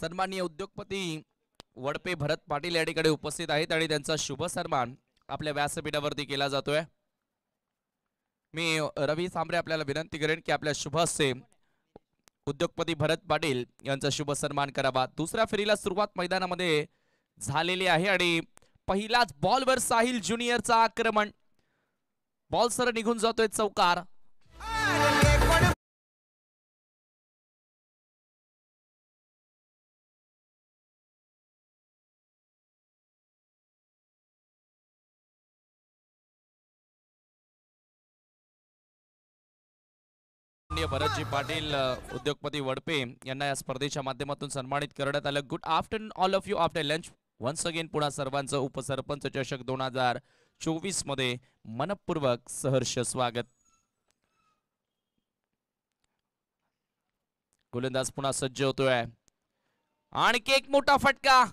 सन्माननीय उद्योगपती वडपे भरत पाटील या ठिकाणी उपस्थित आहेत आणि त्यांचा शुभ सन्मान आपल्या व्यासपीठावरती केला जातोय मी रवी सांबरे आपल्याला विनंती करेन की आपल्या शुभ असे उद्योगपती भरत पाटील यांचा शुभ सन्मान करावा दुसऱ्या फेरीला सुरुवात मैदानामध्ये झालेली आहे आणि पहिलाच बॉलवर साहिल ज्युनियरचा आक्रमण बॉल सर निघून जातोय चौकार माननीय भरतजी पाटील उद्योगपती वडपे यांना या स्पर्धेच्या माध्यमातून सन्मानित करण्यात आलं good afternoon all of you after lunch once again पुन्हा सर्वांचं उपसरपंच चषक दोन हजार चोवीस मध्ये मनपूर्वक सहर्ष स्वागत गोलंदाज पुन्हा सज्ज होतोय आणखी एक मोठा फटका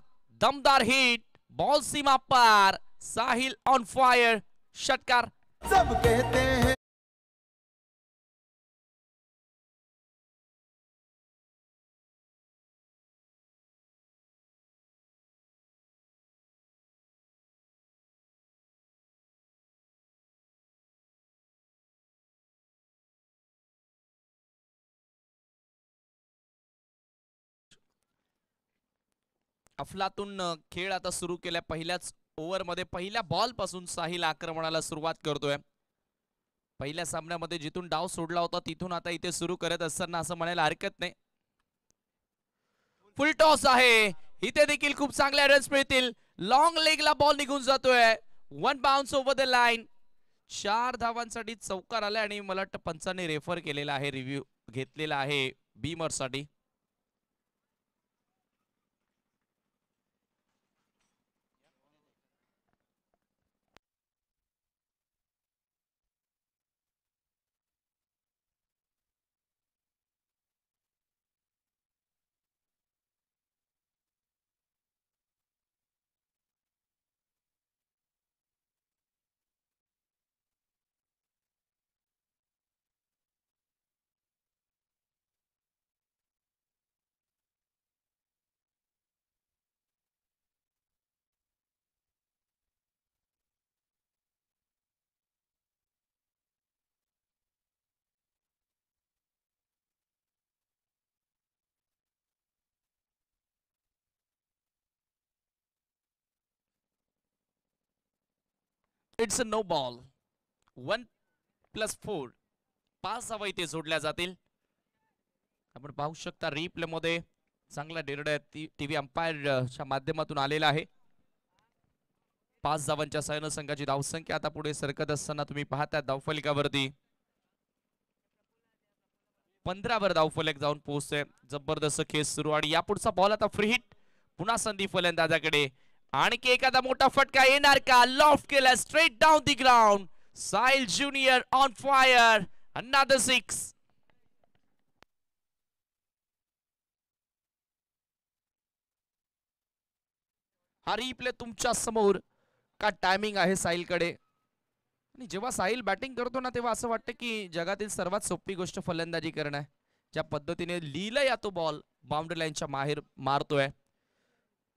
दमदार हिट बॉल सीमा पार साहिल ऑन फायर षटकार अफलातून खेळ आता सुरू केल्या पहिल्याच मध्ये पहिल्या पासून साहिल आक्रमणाला सुरुवात करतोय पहिल्या सामन्यामध्ये जिथून डाव सोडला होता तिथून आता इथे सुरू करत असताना असं म्हणायला हरकत नाही फुल टॉस आहे इथे देखील खूप चांगल्या रन्स मिळतील लॉंग लेगला बॉल निघून जातोय one bounce over the line चार धावांसाठी चौकार आलाय आणि मला वाटतं पंचाने रेफर केलेला आहे रिव्ह्यू घेतलेला आहे साठी it's a no ball one plus four पाच धावा इथे जोडल्या जातील आपण पाहू शकता मध्ये चांगला निर्णय टी अंपायरच्या माध्यमातून आलेला आहे पाच धावांच्या सहाय्यानं संघाची धावसंख्या आता पुढे सरकत असताना तुम्ही पाहता वर पंधरावर धावफलक जाऊन पोहोचतोय जबरदस्त खेस सुरू आणि यापुढचा बॉल आता फ्री हिट पुन्हा संधी फलंदाजाकडे आणखी एखादा मोठा फटका येणार का लॉफ्ट केला straight down the ground Sahil junior on fire the six हा रिप्ले तुमच्या समोर का टायमिंग आहे साहिलकडे आणि जेव्हा साहिल बॅटिंग करतो ना तेव्हा असं वाटतं की जगातील सर्वात सोपी गोष्ट फलंदाजी करणं आहे ज्या पद्धतीने लिहिलंय या तो बॉल बाउंड्री लाईनच्या माहेर मारतोय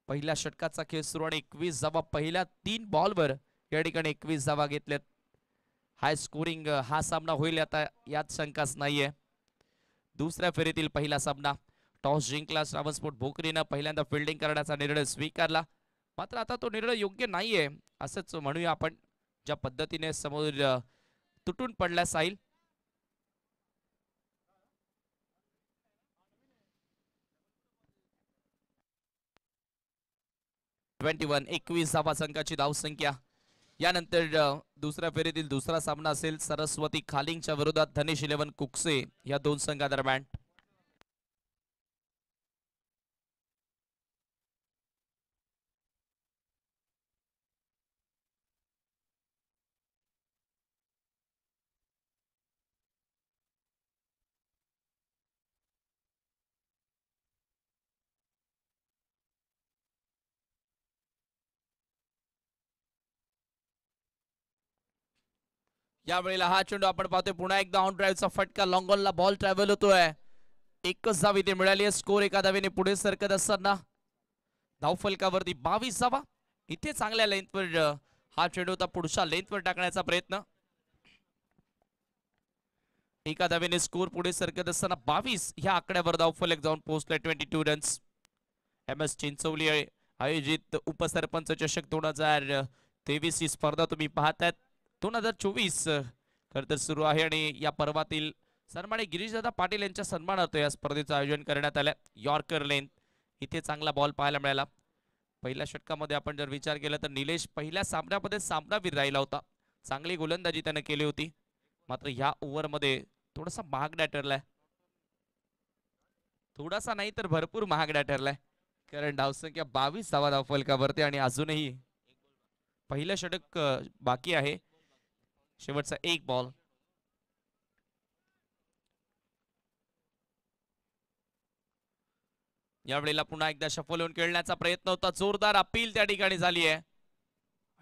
पहिल्या षटकाचा खेळ सुरू आणि एकवीस जावा पहिल्या तीन बॉलवर या ठिकाणी एकवीस जावा घेतल्यात हाय स्कोरिंग हा सामना होईल आता यात शंकाच नाहीये दुसऱ्या फेरीतील पहिला सामना टॉस जिंकला श्रावणस्फोट भोकरीनं पहिल्यांदा फिल्डिंग करण्याचा निर्णय स्वीकारला मात्र आता तो निर्णय योग्य नाहीये असंच म्हणूया आपण ज्या पद्धतीने समोर तुटून पडल्यास साईल ट्वेंटी वन एकवीस धावा संघाची धावसंख्या यानंतर दुसऱ्या फेरीतील दुसरा सामना असेल सरस्वती खालिंगच्या विरोधात धनेश इलेव्हन कुकसे या दोन संघादरम्यान यावेळेला हा चेंडू आपण पाहतोय पुन्हा एकदा ऑन ड्राईव्हचा फटका लॉंगॉनला बॉल ट्रॅव्हल होतोय एकच जावी ते मिळाली आहे स्कोर एका दावीने पुढे सरकत असताना धावफलकावरती बावीस जावा इथे चांगल्या लेंथवर हा चेंडू होता पुढच्या लेंथवर टाकण्याचा प्रयत्न एका दावीने स्कोर पुढे सरकत असताना बावीस ह्या आकड्यावर फलक जाऊन पोहोचले twenty two runs M S Chinchavli आयोजित उपसरपंच चषक दोन हजार तेवीस ही स्पर्धा तुम्ही पाहतायत दोन हजार चोवीस खर तर सुरू आहे आणि या पर्वातील सन्माने गिरीशदा पाटील यांच्या सन्मानार्थ या स्पर्धेचं आयोजन करण्यात आलं यॉर्कर लेन इथे चांगला बॉल पाहायला मिळाला पहिल्या षटकामध्ये आपण जर विचार केला तर निलेश पहिल्या सामन्यामध्ये सामनावीर राहिला होता चांगली गोलंदाजी त्यानं केली होती मात्र ह्या ओव्हरमध्ये थोडासा महागड्या ठरलाय थोडासा नाही तर भरपूर महागड्या ठरलाय कारण डावसंख्या बावीस धावा धावफलकावरती आणि अजूनही पहिलं षटक बाकी आहे शेवटचा एक बॉल यावेळेला पुन्हा एकदा शफल होऊन खेळण्याचा प्रयत्न होता जोरदार अपील त्या ठिकाणी झाली आहे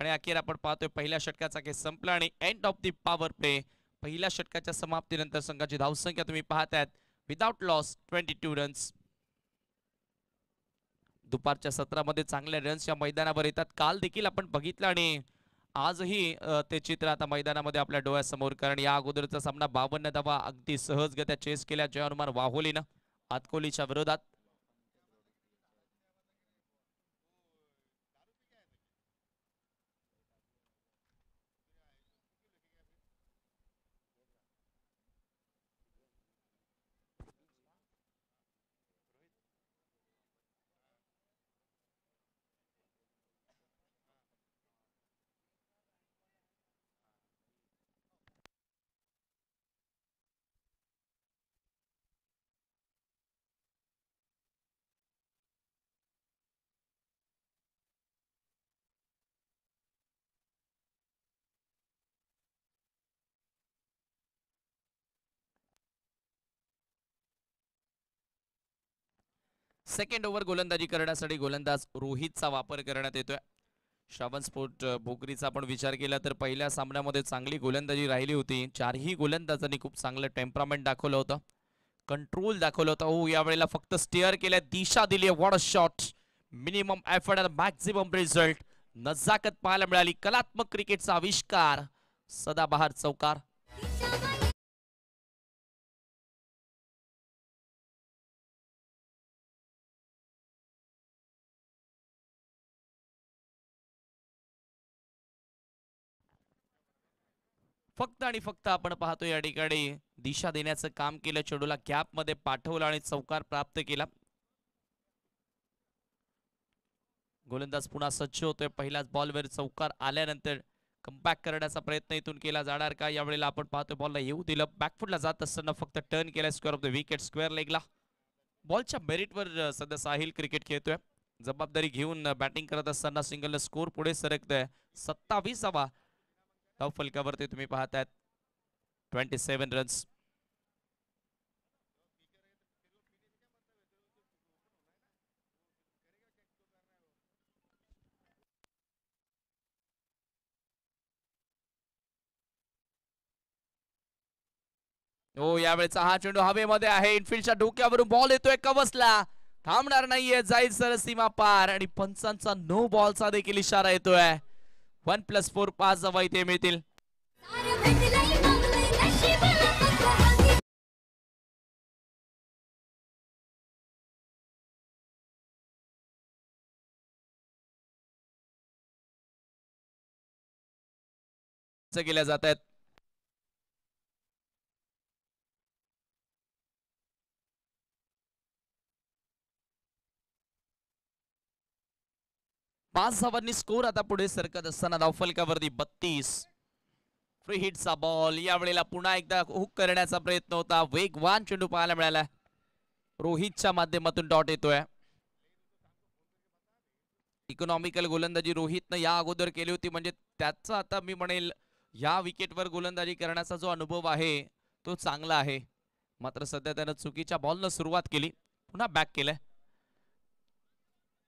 आणि अखेर आपण पाहतोय पहिल्या षटकाचा केस संपला आणि end of the power play पहिल्या षटकाच्या समाप्तीनंतर संघाची धावसंख्या तुम्ही पाहतायत without loss twenty two runs दुपारच्या सत्रामध्ये चांगल्या रन्स या मैदानावर येतात काल देखील आपण बघितलं आणि आजही ते चित्र आता मैदानामध्ये आपल्या डोळ्यासमोर कारण या अगोदरचा सामना बावन्न धावा अगदी सहजगत्या चेस केल्या जयनुमान वाहोलीनं आतकोलीच्या विरोधात सेकंड ओव्हर गोलंदाजी करण्यासाठी गोलंदाज रोहितचा वापर करण्यात येतोय श्रावण स्पोर्ट भोकरीचा आपण विचार केला तर पहिल्या सामन्यामध्ये चांगली गोलंदाजी राहिली होती चारही गोलंदाजांनी खूप चांगलं टेम्परामेंट दाखवलं होतं कंट्रोल दाखवलं होतं हो यावेळेला फक्त स्टेअर केल्या दिशा दिली वॉड शॉट मिनिमम एफर्ट आणि मॅक्झिमम रिझल्ट नजाकत पाहायला मिळाली कलात्मक क्रिकेटचा आविष्कार सदाबहार चौकार फक्त आणि फक्त आपण पाहतो या ठिकाणी दिशा देण्याचं काम केलं चेडूला मध्ये पाठवलं आणि चौकार प्राप्त केला गोलंदाज पुन्हा सज्ज होतोय पहिलाच बॉलवर चौकार आल्यानंतर कमबॅक करण्याचा प्रयत्न इथून केला जाणार का यावेळेला आपण पाहतोय बॉलला येऊ दिलं बॅकफुटला जात असताना फक्त टर्न केला square off the wicket square लेगला बॉलच्या मेरिटवर सध्या साहिल क्रिकेट खेळतोय जबाबदारी घेऊन बॅटिंग करत असताना सिंगलनं स्कोर पुढे सरकतोय सत्तावीसावा टॉप फलकावरती तुम्ही पाहतायत ट्वेंटी सेवन रन्स हो यावेळेचा हा चेंडू हवेमध्ये आहे इनफिल्डच्या डोक्यावरून बॉल येतोय कवसला थांबणार नाहीये जाईल सर सीमा पार आणि पंचांचा नो बॉलचा देखील इशारा येतोय वन प्लस फोर पाच जवळ इथे मिळतील केल्या जात आहेत पाच धावांनी स्कोर आता पुढे सरकत असताना धावफलकावरती बत्तीस फ्री हिटचा बॉल यावेळेला पुन्हा एकदा हुक करण्याचा प्रयत्न होता वेगवान चेंडू पाहायला मिळाला रोहितच्या माध्यमातून डॉट येतोय इकॉनॉमिकल गोलंदाजी रोहितनं या अगोदर केली होती म्हणजे त्याचा आता मी म्हणेल या विकेटवर गोलंदाजी करण्याचा जो अनुभव आहे तो चांगला आहे मात्र सध्या त्यानं चुकीच्या बॉलनं सुरुवात केली पुन्हा बॅक केलंय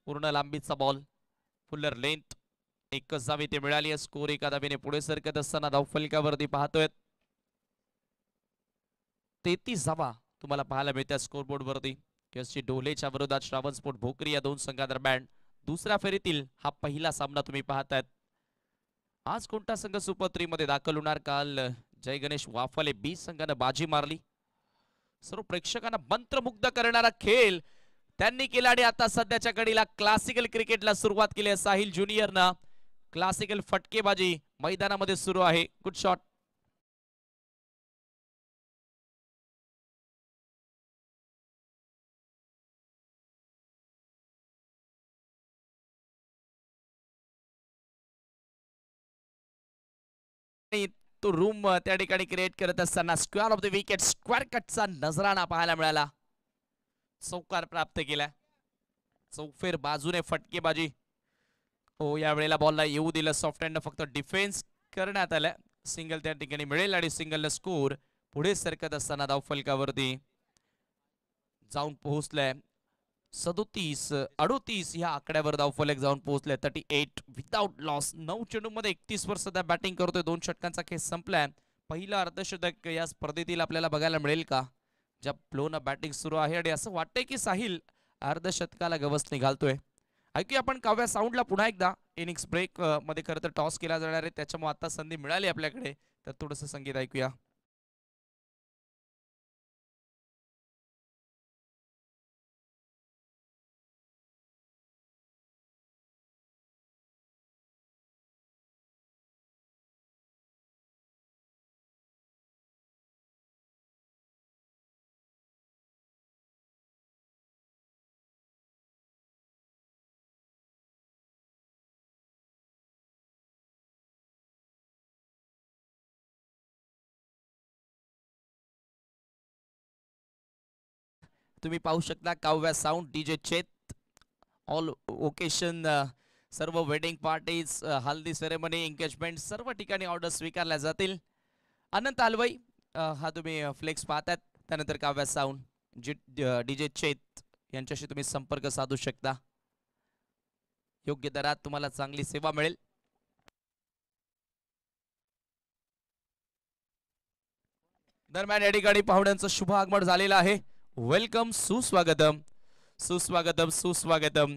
पूर्ण लांबीचा बॉल फुल्लर लेंथ एकच जावी ते मिळाली आहे स्कोर एका दाबीने पुढे सरकत असताना धावफलकावरती पाहतोय तेहतीस धावा तुम्हाला पाहायला मिळत्या बोर्ड वरती केसची डोलेच्या विरोधात श्रावण स्पोर्ट भोकरी या दोन संघादरम्यान दुसऱ्या फेरीतील हा पहिला सामना तुम्ही पाहतायत आज कोणता संघ सुपर मध्ये दाखल होणार काल जय गणेश वाफले बी संघानं बाजी मारली सर्व प्रेक्षकांना मंत्रमुग्ध करणारा खेळ त्यांनी केला आणि आता सध्याच्या कडीला क्लासिकल क्रिकेटला सुरुवात केली आहे साहिल ज्युनियरनं क्लासिकल फटकेबाजी मैदानामध्ये सुरू आहे गुड शॉट तो रूम त्या ठिकाणी क्रिएट करत असताना square off the wicket square कटचा नजराना पाहायला मिळाला चौकार प्राप्त केला चौफेर बाजूने फटकेबाजी हो या वेळेला बॉलला येऊ दिलं सॉफ्ट हँड फक्त डिफेन्स करण्यात आलं सिंगल त्या ठिकाणी मिळेल आणि सिंगलला स्कोर पुढे सरकत असताना धाव फलकावरती जाऊन पोहोचलाय सदोतीस अडोतीस या आकड्यावर फलक जाऊन पोहोचले थर्टी एट विदाउट लॉस नऊ चेंडू मध्ये एकतीस वर सध्या बॅटिंग करतोय दोन षटकांचा खेळ संपलाय पहिला अर्धशतक या स्पर्धेतील आपल्याला बघायला मिळेल का ज्या प्लोनं बॅटिंग सुरू आहे आणि असं वाटतंय की साहिल अर्धशतकाला गवस निघालतोय ऐकूया आपण काव्या साऊंडला पुन्हा एकदा इनिंग्स ब्रेक मध्ये खरं तर टॉस केला जाणार आहे त्याच्यामुळे आता संधी मिळाली आपल्याकडे तर थोडंसं संगीत ऐकूया तुम्ही पाहू शकता काव्या साऊंड डीजे चेत ऑल ओकेशन सर्व wedding parties haldi ceremony engagement सर्व ठिकाणी ऑर्डर स्वीकारल्या जातील अनंत हलवाई हा तुम्ही फ्लेक्स पाहतात त्यानंतर काव्या साऊंड जी डीजे चेत यांच्याशी तुम्ही संपर्क साधू शकता योग्य दरात तुम्हाला चांगली सेवा मिळेल दरम्यान या ठिकाणी पाहुण्यांचं शुभ आगमन झालेलं आहे वेलकम सुस्वागतम सुस्वागतम सुस्वागतम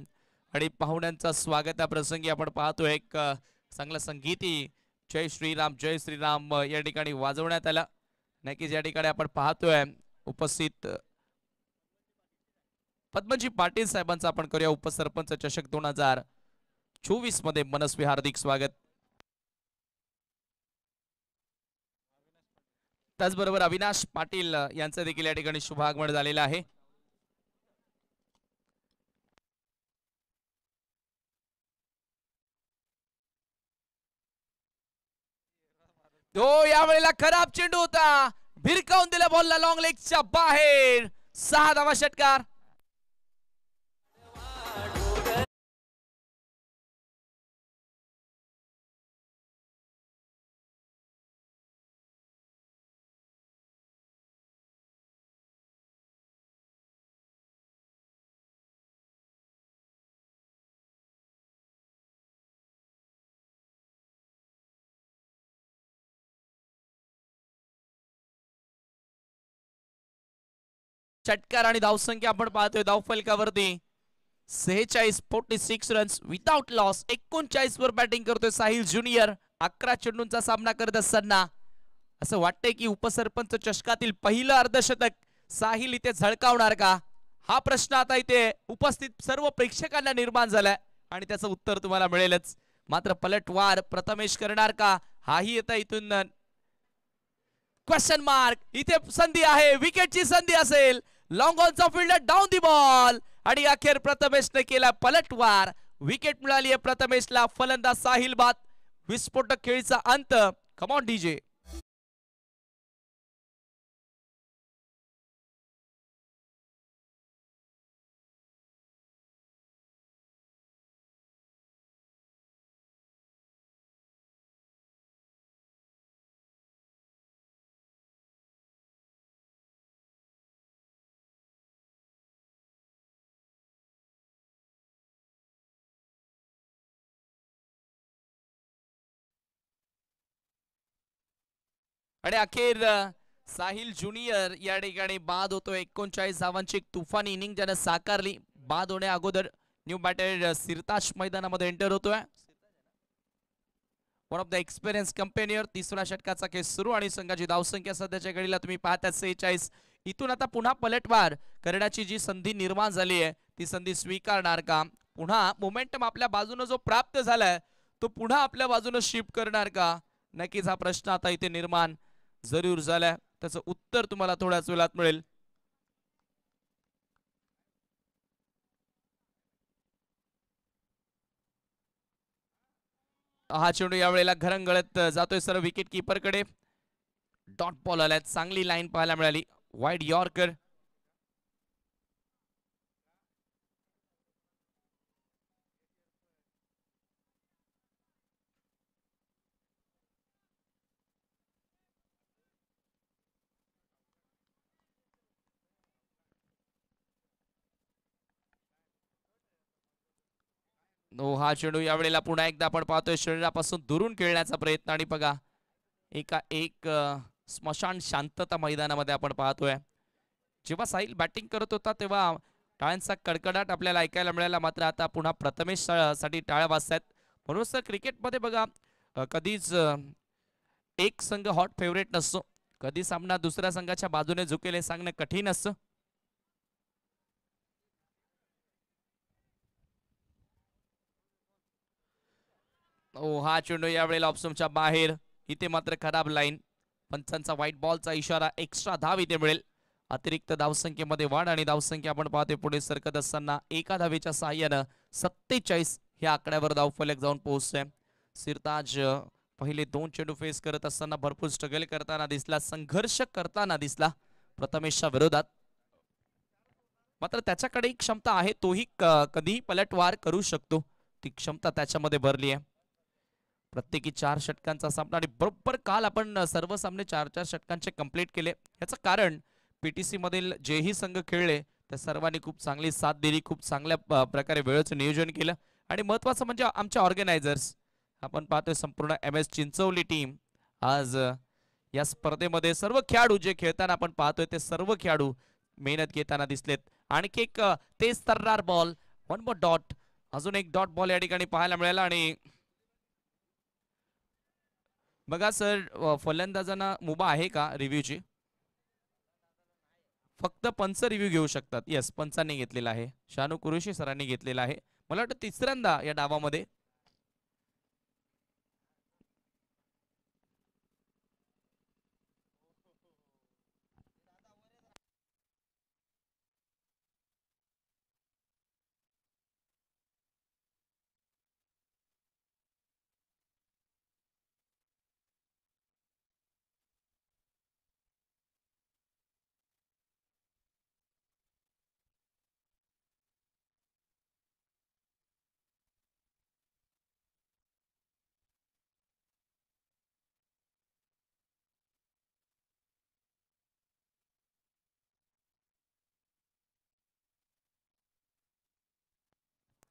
आणि पाहुण्यांचा स्वागत प्रसंगी आपण पाहतोय एक चांगला संगीती जय श्रीराम जय श्रीराम या ठिकाणी वाजवण्यात आला नक्कीच या ठिकाणी आपण पाहतोय उपस्थित पद्मजी पाटील साहेबांचा आपण करूया उपसरपंच चषक दोन हजार चोवीस मध्ये मनस्वी हार्दिक स्वागत त्याचबरोबर अविनाश पाटील यांचं देखील या ठिकाणी शुभागमन झालेलं आहे तो हो, यावेळेला खराब चेंडू होता भिरकावून दिला बॉलला लॉंग लेगच्या बाहेर सहा धावा षटकार चटकार आणि धावसंख्या आपण पाहतोय फलकावरती सेहेचाळीस forty six runs without loss एकोणचाळीस वर बॅटिंग करतोय साहिल ज्युनियर अकरा चेंडूंचा सामना करत असताना असं वाटतंय की उपसरपंच चषकातील पहिलं अर्धशतक साहिल इथे झळकावणार का हा प्रश्न आता इथे उपस्थित सर्व प्रेक्षकांना निर्माण झालाय आणि त्याचं उत्तर तुम्हाला मिळेलच मात्र पलटवार प्रथमेश करणार का हाही येता इथून क्वेश्चन मार्क इथे संधी आहे विकेटची संधी असेल लॉंग ऑनचा फिल्डर डाऊन दी बॉल आणि अखेर प्रथमेशने केला पलटवार विकेट मिळाली आहे प्रथमेशला फलंदाज साहिल विस्फोटक खेळीचा अंत कमॉन डीजे आणि अखेर साहिल ज्युनियर या ठिकाणी बाद होतो एकोणचाळीस धावांची एक तुफानी इनिंग ज्यानं साकारली बाद होण्या अगोदर न्यू बॅटर सिरताज मैदानामध्ये एंटर होतोय वन ऑफ द एक्सपिरियन्स कंपेनियर तिसरा षटकाचा केस सुरू आणि संघाची धावसंख्या सध्याच्या घडीला तुम्ही पाहता सेहेचाळीस इथून आता पुन्हा पलटवार करण्याची जी संधी निर्माण झाली आहे ती संधी स्वीकारणार का पुन्हा मोमेंटम आपल्या बाजूने जो प्राप्त झालाय तो पुन्हा आपल्या बाजूने शिफ्ट करणार का नक्कीच हा प्रश्न आता इथे निर्माण जरूर झाल्या त्याचं उत्तर तुम्हाला थोड्याच वेळात मिळेल हा चेंडू यावेळेला घरंगळत जातोय सर्व विकेट कड़े डॉट बॉल आलाय चांगली लाईन पाहायला मिळाली वाईट यॉर्कर नो हा चेंडू वेळेला पुन्हा एकदा आपण पाहतोय शरीरापासून दुरून खेळण्याचा प्रयत्न आणि बघा एका एक स्मशान शांतता मैदानामध्ये आपण पाहतोय जेव्हा साहिल बॅटिंग करत होता तेव्हा टाळ्यांचा कडकडाट आपल्याला ऐकायला मिळाला मात्र आता पुन्हा प्रथमेश साठी टाळ्या वाजतायत म्हणून सर क्रिकेटमध्ये बघा कधीच एक संघ हॉट फेवरेट नसतो कधी सामना दुसऱ्या संघाच्या बाजूने झुकेल हे सांगणं कठीण असतं ओ हा चेंडू यावेळेला ऑप्शनच्या बाहेर इथे मात्र खराब लाईन पंचांचा व्हाईट बॉलचा इशारा एक्स्ट्रा धाव इथे मिळेल अतिरिक्त धावसंख्येमध्ये वाढ आणि धावसंख्या आपण पाहतोय पुढे सरकत असताना एका धावेच्या सहाय्यानं सत्तेचाळीस ह्या आकड्यावर धावफलक जाऊन पोहोचतोय सिरताज पहिले दोन चेंडू फेस करत असताना भरपूर स्ट्रगल करताना दिसला संघर्ष करताना दिसला प्रथमेशच्या विरोधात मात्र त्याच्याकडे क्षमता आहे तोही कधीही पलटवार करू शकतो ती क्षमता त्याच्यामध्ये भरली आहे प्रत्येकी चार षटकांचा सामना आणि बरोबर काल आपण सर्व सामने चार चार षटकांचे कंप्लीट केले याचं कारण पीटीसी मधील जेही संघ खेळले त्या सर्वांनी खूप चांगली साथ दिली खूप चांगल्या प्रकारे वेळेचं नियोजन केलं आणि महत्वाचं म्हणजे आमच्या ऑर्गनायझर्स आपण पाहतोय संपूर्ण एम एस चिंचवली टीम आज या स्पर्धेमध्ये सर्व खेळाडू जे खेळताना आपण पाहतोय ते सर्व खेळाडू मेहनत घेताना दिसलेत आणखी एक तेज तर्रार बॉल वन मोर डॉट अजून एक डॉट बॉल या ठिकाणी पाहायला मिळाला आणि बघा सर फलंदाजांना मुभा आहे का रिव्ह्यूची फक्त पंच रिव्ह्यू घेऊ शकतात येस पंचांनी घेतलेला आहे शानू कुरुशी सरांनी घेतलेला आहे मला वाटतं तिसऱ्यांदा या डावामध्ये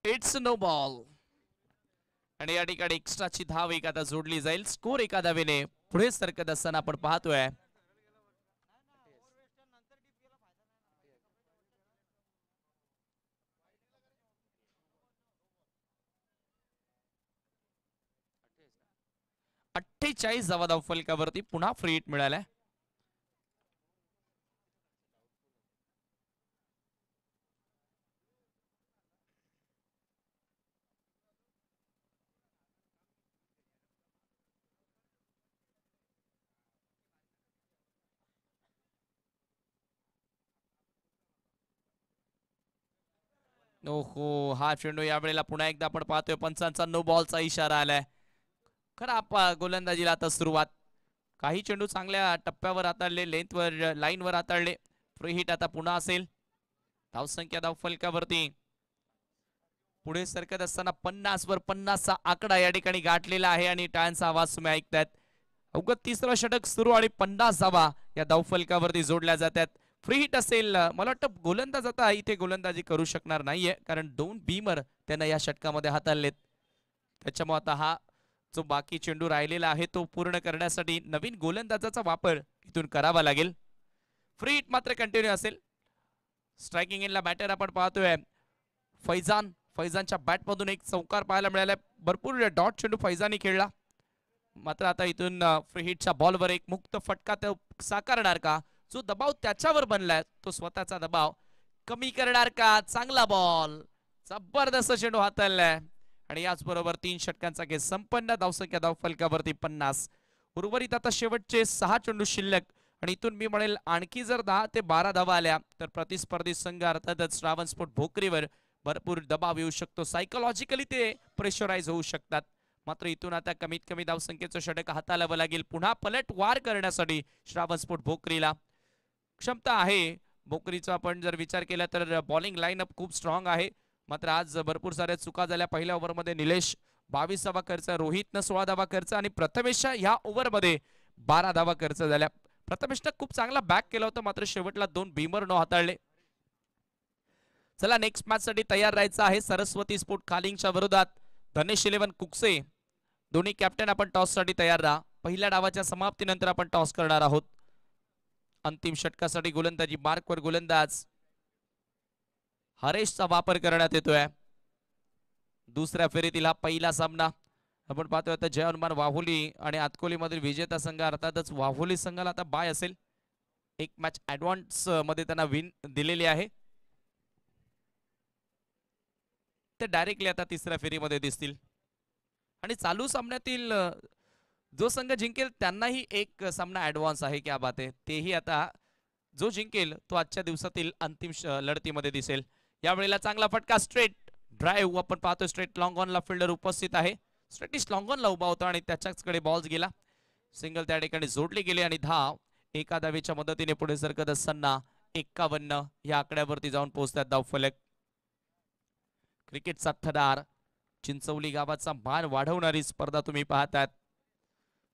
इट्स नो बॉल आणि या ठिकाणी एक्स्ट्राची धाव एखादा जोडली जाईल स्कोर एका विने पुढे सरकत असताना आपण पाहतोय अठ्ठेचाळीस धावा फलकावरती पुन्हा फ्री हिट मिळालाय ओहो हा चेंडू वेळेला पुन्हा एकदा आपण पाहतोय पंचांचा बॉलचा इशारा आलाय खरं गोलंदाजीला आता सुरुवात काही चेंडू चांगल्या टप्प्यावर हाताळले लेंथवर लाईनवर हाताळले फ्री हिट आता पुन्हा असेल धावसंख्या धाव फलकावरती पुढे सरकत असताना पन्नास वर पन्नासचा आकडा या ठिकाणी गाठलेला आहे आणि टाळ्यांचा आवाज तुम्ही ऐकतायत अवघड तिसरा षटक सुरू आणि पन्नास धावा या धावफलकावरती जोडल्या जातात फ्री हिट असेल मला वाटतं गोलंदाज आता इथे गोलंदाजी करू शकणार नाहीये कारण दोन बीमर त्यांना या षटकामध्ये हाताळलेत त्याच्यामुळे आता हा जो बाकी चेंडू राहिलेला आहे तो पूर्ण करण्यासाठी नवीन गोलंदाजाचा वापर इथून करावा लागेल फ्री हिट मात्र कंटिन्यू असेल स्ट्रायकिंग इनला बॅटर आपण पाहतोय फैजान फैजानच्या बॅटमधून एक चौकार पाहायला मिळाला भरपूर डॉट चेंडू फैजानी खेळला मात्र आता इथून फ्री हिटच्या बॉलवर एक मुक्त फटका तो साकारणार का जो दबाव त्याच्यावर बनलाय तो स्वतःचा दबाव कमी करणार का चांगला बॉल जबरदस्त चेंडू हाताळलाय आणि याचबरोबर तीन षटकांचा खेळ संपन्न धावसंख्या धाव फलकावरती पन्नास उर्वरित आता शेवटचे सहा चेंडू शिल्लक आणि इथून मी म्हणेल आणखी जर दहा ते बारा धावा आल्या तर प्रतिस्पर्धी संघ अर्थातच श्रावणस्फोट भोकरीवर भरपूर दबाव येऊ शकतो सायकोलॉजिकली ते प्रेशराईज होऊ शकतात मात्र इथून आता कमीत कमी धावसंख्येचं षटक हाताळावं लागेल पुन्हा पलट वार करण्यासाठी श्रावणस्फोट भोकरीला क्षमता आहे बोकरीचा आपण जर विचार केला तर बॉलिंग लाईनअप खूप स्ट्रॉंग आहे मात्र आज भरपूर साऱ्या चुका झाल्या पहिल्या ओव्हरमध्ये निलेश बावीस धावा खर्च रोहितनं सोळा धावा खर्च आणि प्रथमेशच्या ह्या ओव्हरमध्ये बारा धावा खर्च झाल्या प्रथमेशनं खूप चांगला बॅक केला होता मात्र शेवटला दोन भीमर न हाताळले चला नेक्स्ट मॅच साठी तयार राहायचं आहे सरस्वती स्पोर्ट खालिंगच्या विरोधात धनेश इलेव्हन कुकसे दोन्ही कॅप्टन आपण टॉस साठी तयार राहा पहिल्या डावाच्या समाप्तीनंतर आपण टॉस करणार आहोत अंतिम षटकासाठी गोलंदाजी मार्कवर गोलंदाज हरेशचा वापर करण्यात येतोय दुसऱ्या फेरीतील हा पहिला सामना आपण पाहतोय आता जय हनुमान वाहुली आणि आतकोलीमधील विजेता संघ अर्थातच वाहुली संघाला आता बाय असेल एक मॅच ऍडव्हान्स मध्ये त्यांना विन दिलेली आहे ते डायरेक्टली आता तिसऱ्या फेरीमध्ये दिसतील आणि चालू सामन्यातील जो संघ जिंकेल त्यांनाही एक सामना ऍडव्हान्स आहे क्या बात आहे तेही आता जो जिंकेल तो आजच्या दिवसातील अंतिम लढतीमध्ये दिसेल यावेळेला चांगला फटका स्ट्रेट ड्राईव्ह आपण पाहतो स्ट्रेट लॉंग ऑनला फिल्डर उपस्थित आहे स्ट्रेटिश लॉंग ऑनला उभा होता आणि त्याच्याचकडे बॉल्स गेला सिंगल त्या ठिकाणी जोडले गेले आणि धाव एका दावीच्या मदतीने पुढे सरकत असताना एक्कावन्न या आकड्यावरती जाऊन पोहोचतात फलक क्रिकेटचा थदार चिंचवली गावाचा मान वाढवणारी स्पर्धा तुम्ही पाहतात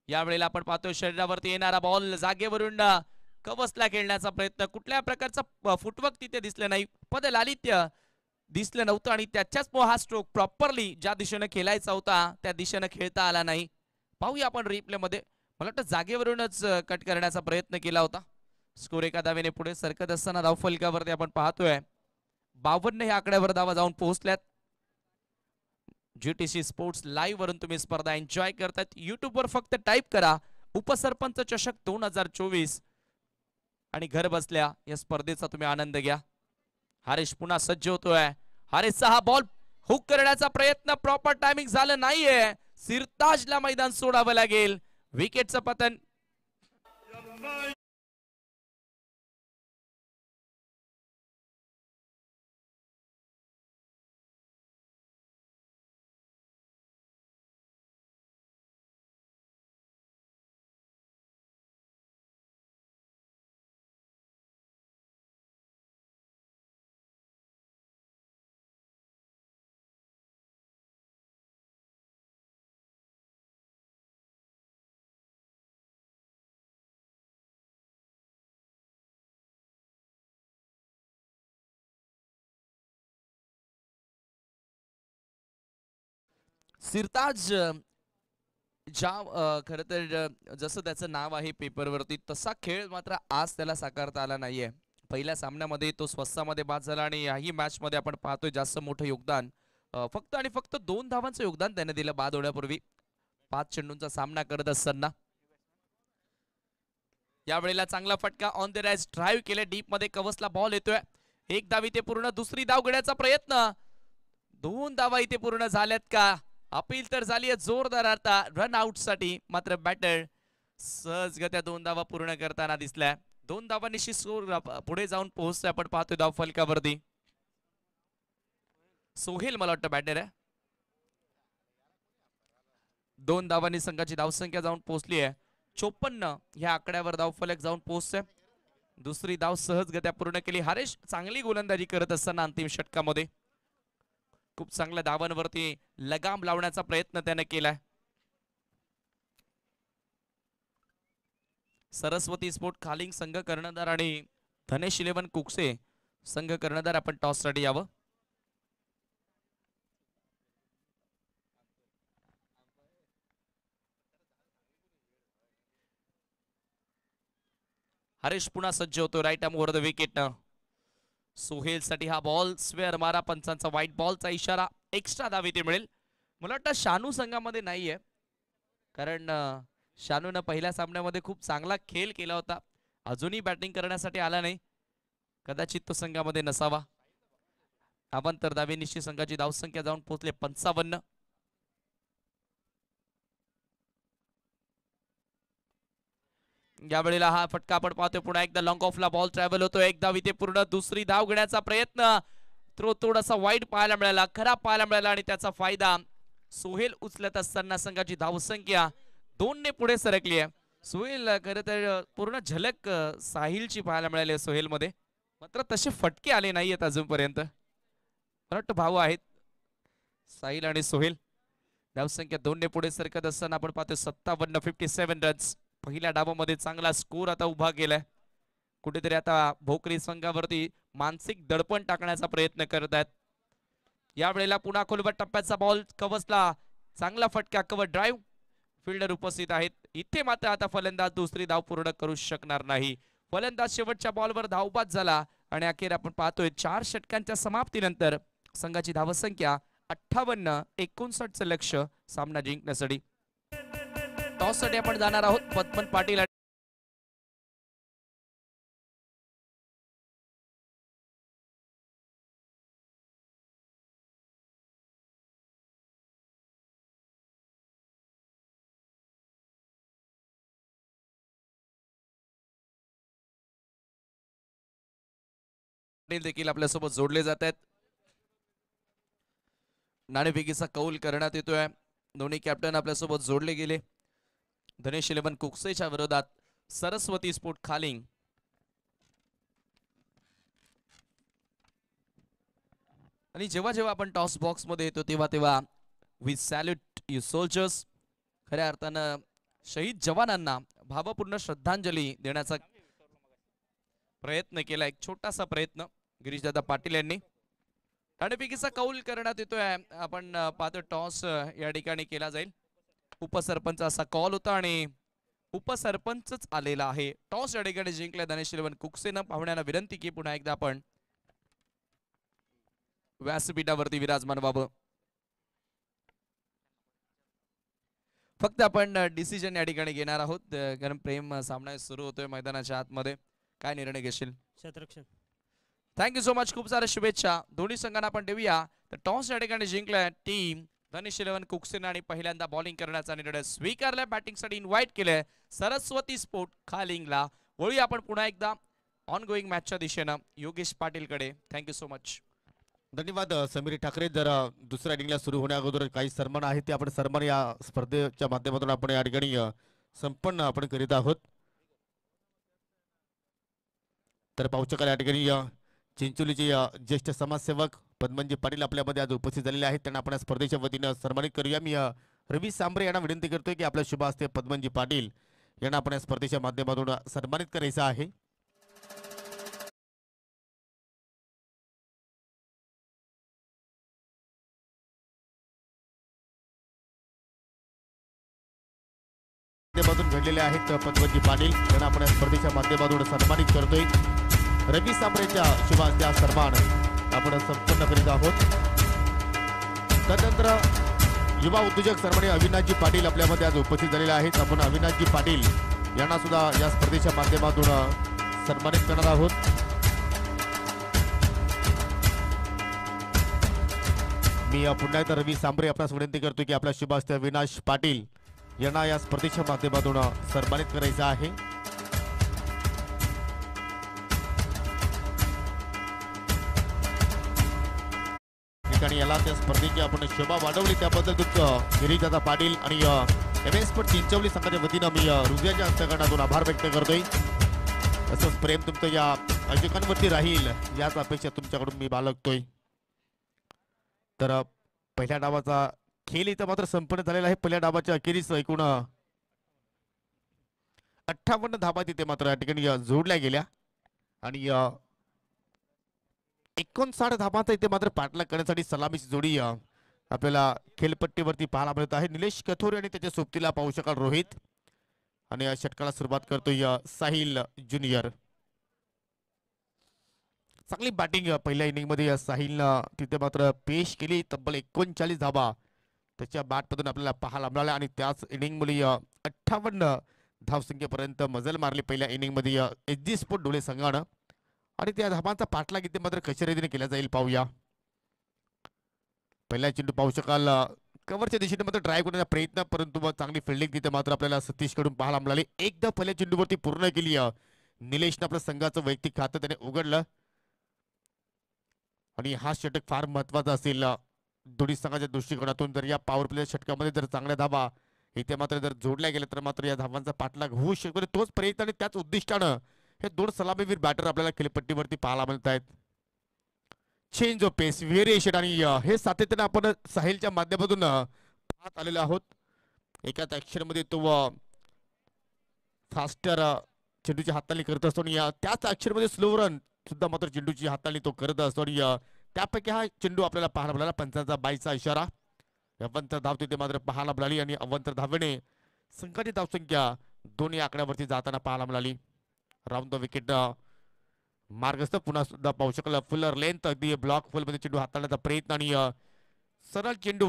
यावेळेला आपण पाहतोय शरीरावरती येणारा बॉल जागेवरून कवसला खेळण्याचा प्रयत्न कुठल्या प्रकारचा फुटवर्क तिथे दिसलं नाही पद लालित्य दिसलं नव्हतं आणि त्याच्याच हा स्ट्रोक प्रॉपरली ज्या दिशेनं खेळायचा होता त्या दिशेनं खेळता आला नाही पाहूया आपण रिप्ले मध्ये मला वाटतं जागेवरूनच कट करण्याचा प्रयत्न केला होता स्कोर एका दावेने पुढे सरकत असताना धाव फलकावरती आपण पाहतोय बावन्न ह्या आकड्यावर धावा जाऊन पोहोचल्यात जीटीसी स्पोर्ट्स लाईव्ह वरून तुम्ही स्पर्धा एन्जॉय करतात युट्यूबवर फक्त टाईप करा उपसरपंच चषक दोन हजार चोवीस आणि घर बसल्या या स्पर्धेचा तुम्ही आनंद घ्या हरेश पुन्हा सज्ज होतोय हरेशचा हा बॉल हुक करण्याचा प्रयत्न प्रॉपर टायमिंग झालं नाहीये सिरताजला मैदान सोडावं लागेल विकेटचं पतन सिरताज ज्या खर तर जसं त्याचं नाव आहे पेपरवरती तसा खेळ मात्र आज त्याला साकारता आला नाहीये पहिल्या सामन्यामध्ये तो स्वस्तामध्ये बाद झाला आणि याही मॅचमध्ये आपण पाहतोय जास्त मोठं योगदान फक्त आणि फक्त दोन धावांचं योगदान त्याने दिलं बाद होण्यापूर्वी पाच चेंडूंचा सामना करत असताना यावेळेला चांगला फटका ऑन द रॅच ड्राईव्ह केले डीप मध्ये कवसला बॉल येतोय एक धावी ते पूर्ण दुसरी धाव घेण्याचा प्रयत्न दोन धावा इथे पूर्ण झाल्यात का अपील तर झाली आहे जोरदार आता रन आउट साठी मात्र बॅटर सहजगत्या दोन धावा पूर्ण करताना दिसल्या दोन धावा स्कोर पुढे जाऊन पोहोचतोय आपण पाहतोय धाव फलकावरती सोहेल मला वाटतं बॅटर आहे दोन धावांनी संघाची धावसंख्या जाऊन पोहोचली आहे चोपन्न ह्या आकड्यावर धाव फलक जाऊन पोहोचतोय दुसरी धाव सहजगत्या पूर्ण केली हरेश चांगली गोलंदाजी करत असताना अंतिम षटकामध्ये खूप चांगल्या धावांवरती लगाम लावण्याचा प्रयत्न त्याने केलाय सरस्वती स्पोर्ट खालिंग संघ कर्णधार आणि धनेश इलेवन कुकसे संघ कर्णधार आपण टॉससाठी यावं हरीश पुन्हा सज्ज होतो राईट आम ओव्हर द विकेट सोहेलसाठी हा बॉल स्वेअर मारा पंचांचा व्हाईट बॉलचा इशारा एक्स्ट्रा दावी ते मिळेल मला वाटतं शानू संघामध्ये नाहीये कारण शानूनं पहिल्या सामन्यामध्ये खूप चांगला खेळ केला होता अजूनही बॅटिंग करण्यासाठी आला नाही कदाचित तो संघामध्ये नसावा आपण तर दावे निश्चित संघाची धावसंख्या जाऊन पोहोचले पंचावन्न यावेळेला हा फटका आपण पाहतोय पुन्हा एकदा लॉंग ऑफला बॉल ट्रॅव्हल होतो एकदा इथे पूर्ण दुसरी धाव घेण्याचा प्रयत्न तो थोडासा वाईट पाहायला मिळाला खराब पाहायला मिळाला आणि त्याचा फायदा सोहेल उचलत असताना संघाची धावसंख्या दोन पुढे सरकली आहे सोहेल खरं तर पूर्ण झलक साहिलची पाहायला मिळाली सोहेल सोहेलमध्ये मात्र तसे फटके आले नाहीयेत अजूनपर्यंत मला भाऊ आहेत साहिल आणि सोहेल धावसंख्या दोन ने पुढे सरकत असताना आपण पाहतोय सत्तावन्न फिफ्टी सेव्हन रन्स पहिल्या डाबामध्ये चांगला स्कोर आता उभा केलाय कुठेतरी आता भोकरी संघावरती मानसिक दडपण टाकण्याचा प्रयत्न करत आहेत यावेळेला पुन्हा खोलवर टप्प्याचा बॉल कवसला चांगला फटका कव्हर ड्राईव्ह फिल्डर उपस्थित आहेत इथे मात्र आता फलंदाज दुसरी धाव पूर्ण करू शकणार नाही फलंदाज शेवटच्या बॉलवर धावबाद झाला आणि अखेर आपण पाहतोय चार षटकांच्या समाप्तीनंतर संघाची धावसंख्या अठ्ठावन्न एकोणसाठचं लक्ष सामना जिंकण्यासाठी साठी आपण जाणार आहोत पद्मन पाटील देखील आपल्यासोबत जोडले जात आहेत नाणेफेकीचा कौल करण्यात येतोय दोन्ही कॅप्टन आपल्यासोबत जोडले गेले धनेश इलेवन कुकसेच्या विरोधात सरस्वती स्पोर्ट खालिंग आणि जेव्हा जेव्हा आपण टॉस बॉक्स मध्ये येतो तेव्हा तेव्हा वी सॅल्यूट यू सोल्जर्स खऱ्या अर्थानं शहीद जवानांना भावपूर्ण श्रद्धांजली देण्याचा प्रयत्न केला एक छोटासा प्रयत्न गिरीशदादा पाटील यांनी ठाणेपिकीचा कौल करण्यात येतोय आपण पाहतो टॉस या ठिकाणी केला जाईल उपसरपंच असा कॉल होता आणि उपसरपंचच आलेला आहे टॉस या ठिकाणी जिंकल्या पाहुण्याला विनंती की पुन्हा एकदा आपण व्यासपीठावरती विराजमान व्हावं फक्त आपण डिसिजन या ठिकाणी घेणार आहोत कारण प्रेम सामना सुरू होतोय मैदानाच्या आतमध्ये काय निर्णय घेशील क्षेत्रक्षण थँक्यू सो मच खूप साऱ्या शुभेच्छा दोन्ही संघांना आपण देऊया तर टॉस या ठिकाणी जिंकलाय टीम धनिश इलेव्हन कुकसेना आणि पहिल्यांदा बॉलिंग करण्याचा निर्णय स्वीकारला बॅटिंगसाठी इन्व्हाइट केलंय सरस्वती स्पोर्ट खालिंगला वळूया आपण पुन्हा एकदा ऑन गोईंग मॅचच्या दिशेनं योगेश पाटीलकडे थँक्यू सो मच धन्यवाद समीर ठाकरे जर दुसऱ्या इनिंगला सुरू होण्या अगोदर काही सन्मान आहेत ते आपण सन्मान या स्पर्धेच्या माध्यमातून आपण या ठिकाणी संपन्न आपण करीत आहोत तर पाहू शकाल या ठिकाणी चिंचोलीचे ज्येष्ठ समाजसेवक पद्मनजी म्हणजे पाटील आपल्यामध्ये आज उपस्थित झालेले आहेत त्यांना आपण स्पर्धेच्या वतीनं सन्मानित करूया मी रवी सांबरे यांना विनंती करतोय की आपल्या शुभ हस्ते पद्मनजी पाटील यांना आपण या स्पर्धेच्या माध्यमातून सन्मानित करायचं आहे माध्यमातून घडलेले आहेत पद्मजी पाटील यांना आपण या स्पर्धेच्या माध्यमातून सन्मानित करतोय रवी सांबरेच्या शुभ हस्ते सन्मान आपण संपन्न करीत आहोत त्यानंतर युवा उद्योजक सन्मानी अविनाशजी पाटील आपल्यामध्ये आज उपस्थित झालेले आहेत आपण अविनाशजी पाटील यांना सुद्धा या स्पर्धेच्या माध्यमातून सन्मानित करणार आहोत मी पुन्हा एकदा रवी सांबरे आपणास विनंती करतो की आपला शुभास्ते अविनाश पाटील यांना या स्पर्धेच्या माध्यमातून सन्मानित करायचं आहे ठिकाणी याला त्या स्पर्धेची आपण शोभा वाढवली त्याबद्दल तुमचं गिरीजादा पाटील आणि एम एस पट चिंचवली संघाच्या वतीनं मी हृदयाच्या अंतकरणातून आभार व्यक्त करतोय तसंच प्रेम तुमचं या आयोजकांवरती राहील याच अपेक्षा तुमच्याकडून मी बाळगतोय तर पहिल्या डावाचा खेळ इथं मात्र संपन्न झालेला आहे पहिल्या डावाच्या अखेरीस एकूण अठ्ठावन्न धाबा तिथे मात्र या ठिकाणी जोडल्या गेल्या आणि एकोणसाठ धाबांचा इथे मात्र पाठलाग करण्यासाठी सलामीची जोडी आपल्याला खेळपट्टीवरती पाहायला मिळत आहे निलेश कथोरे आणि त्याच्या सोबतीला पाहू शकाल रोहित आणि या षटकाला सुरुवात करतोय साहिल ज्युनियर चांगली बॅटिंग पहिल्या इनिंग मध्ये साहिलनं तिथे मात्र पेश केली तब्बल एकोणचाळीस धाबा त्याच्या मधून आपल्याला पाहायला मिळाल्या आणि त्याच इनिंग मध्ये अठ्ठावन्न धावसंख्येपर्यंत मजल मारली पहिल्या इनिंग मध्ये एच डी स्पोर्ट डोळे संघानं आणि त्या धाबांचा पाठलाग इथे मात्र कशा दिने केला जाईल पाहूया पहिला चेंडू पाहू शकाल कव्हरच्या दिशेने मात्र ड्राय करण्याचा प्रयत्न परंतु चांगली फिल्डिंग तिथे मात्र आपल्याला सतीशकडून पाहायला मिळाली एकदा पहिल्या चेंडूवरती पूर्ण केली निलेशने आपल्या संघाचं वैयक्तिक खातं त्याने उघडलं आणि हा षटक फार महत्वाचा असेल दोन्ही संघाच्या दृष्टिकोनातून जर या पॉवर प्ले षटकामध्ये जर चांगल्या धाबा इथे मात्र जर जोडल्या गेल्या तर मात्र या धाबांचा पाठलाग होऊ शकतो तोच प्रयत्न आणि त्याच उद्दिष्टानं हे दोन सलामीवीर बॅटर आपल्याला खेळपट्टीवरती पाहायला मिळत आहेत चेंज ऑफ पेस व्हेरिएशन आणि हे सातत्याने आपण साहिलच्या माध्यमातून पाहत आलेलो आहोत एकाच मध्ये तो फास्टर चेंडूची हाताली करत असतो आणि त्याच मध्ये स्लो रन सुद्धा मात्र चेंडूची हाताली तो करत असतो आणि त्यापैकी हा चेंडू आपल्याला पाहायला मिळाला पंचांचा बाईचा इशारा अवंतर धाव तिथे मात्र पाहायला मिळाली आणि अवंतर धावेने संघाची धावसंख्या दोन्ही आकड्यावरती जाताना पाहायला मिळाली राऊंड द विकेट मार्गस्थ पुन्हा सुद्धा पाहू शकला फुलर लेंथ अगदी ब्लॉक फुलमध्ये चेंडू हाताळण्याचा प्रयत्न आणि सरळ चेंडू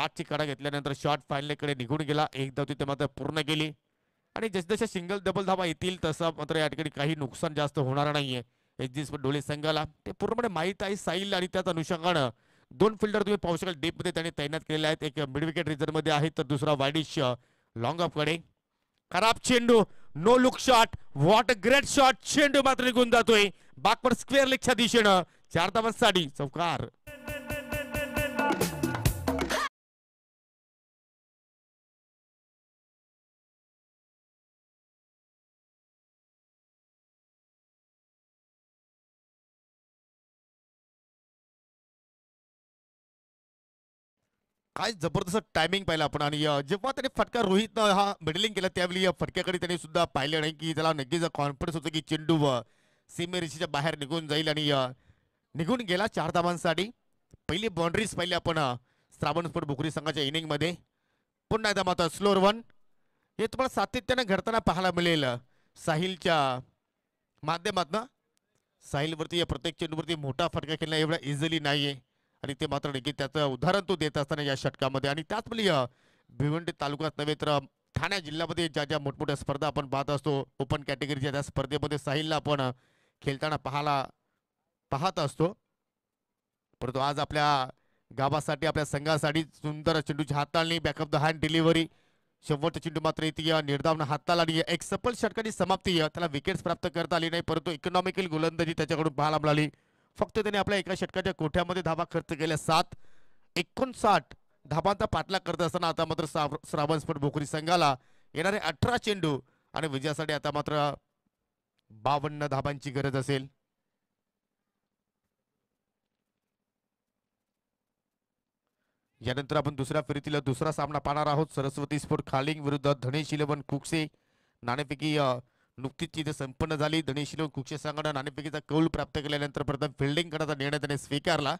बॅटची कडा घेतल्यानंतर शॉर्ट फायनलकडे निघून गेला एकदा तिथे मात्र पूर्ण गेली आणि जसजशा सिंगल डबल धावा येतील तसं मात्र या ठिकाणी काही नुकसान जास्त होणार नाहीये एकजीस डोळे संघाला ते पूर्णपणे माहीत आहे साईल आणि त्याच अनुषंगानं दोन फिल्डर तुम्ही पाहू शकाल डीपमध्ये त्यांनी तैनात केलेले आहेत एक मिड विकेट मध्ये आहे तर दुसरा वायडिश लॉंग ऑफकडे खराब चेंडू no look shot what a great shot चेंडू मात्र निघून जातोय बाकपर स्क्वेअर लेगच्या दिशेनं चार साडी चौकार काय जबरदस्त टायमिंग पाहिलं आपण आणि जेव्हा त्याने फटका रोहित हा मिडलिंग केला त्यावेळी या फटक्याकडे त्याने सुद्धा पाहिलं नाही की त्याला नक्कीच कॉन्फिडन्स होतं की चेंडू सीमेरिशीच्या बाहेर निघून जाईल आणि निघून गेला चार धावांसाठी पहिली बाउंड्रीज पाहिली आपण श्रावण स्फोट बुकरी संघाच्या इनिंगमध्ये पुन्हा एकदा मात्र स्लोअर वन हे तुम्हाला सातत्यानं घडताना पाहायला मिळेल साहिलच्या माध्यमातून साहिलवरती या प्रत्येक चेंडूवरती मोठा फटका खेळणं एवढा इझिली नाही आहे आणि ते मात्र नक्की त्याचं उदाहरण तो देत असताना या षटकामध्ये आणि त्याचमुळे भिवंडी तालुक्यात नव्हे तर ठाणे जिल्ह्यामध्ये ज्या ज्या मोठमोठ्या स्पर्धा आपण पाहत असतो ओपन कॅटेगरीच्या त्या स्पर्धेमध्ये साहिलला आपण खेळताना पाहायला पाहत असतो परंतु आज आपल्या गावासाठी आपल्या संघासाठी सुंदर चेंडूची हाताळणी बॅकअप द हँड डिलिव्हरी शेवटचा चेंडू मात्र इथे निर्धावनं हाताला आणि एक सफल षटकाची समाप्ती त्याला विकेट्स प्राप्त करता आली नाही परंतु इकॉनॉमिकल गोलंदाजी त्याच्याकडून पाहायला मिळाली फक्त त्याने आपल्या एका षटकाच्या कोठ्यामध्ये धाबा खर्च केल्या सात एकोणसाठ धाबांचा पाठलाग करत असताना आता मात्र श्रावण स्फोट भोकरी संघाला येणारे अठरा चेंडू आणि विजयासाठी आता मात्र बावन्न धाबांची गरज असेल यानंतर आपण दुसऱ्या फेरीतील दुसरा सामना पाहणार आहोत सरस्वती स्फोट खालिंग विरुद्ध धनेश इलेवन कुकसे नाणेपैकी नुकतीच इथे संपन्न झाली धनेशिलो कुक्षे संघटन नाणेफेकीचा कौल प्राप्त केल्यानंतर प्रथम फिल्डिंग करण्याचा निर्णय त्याने स्वीकारला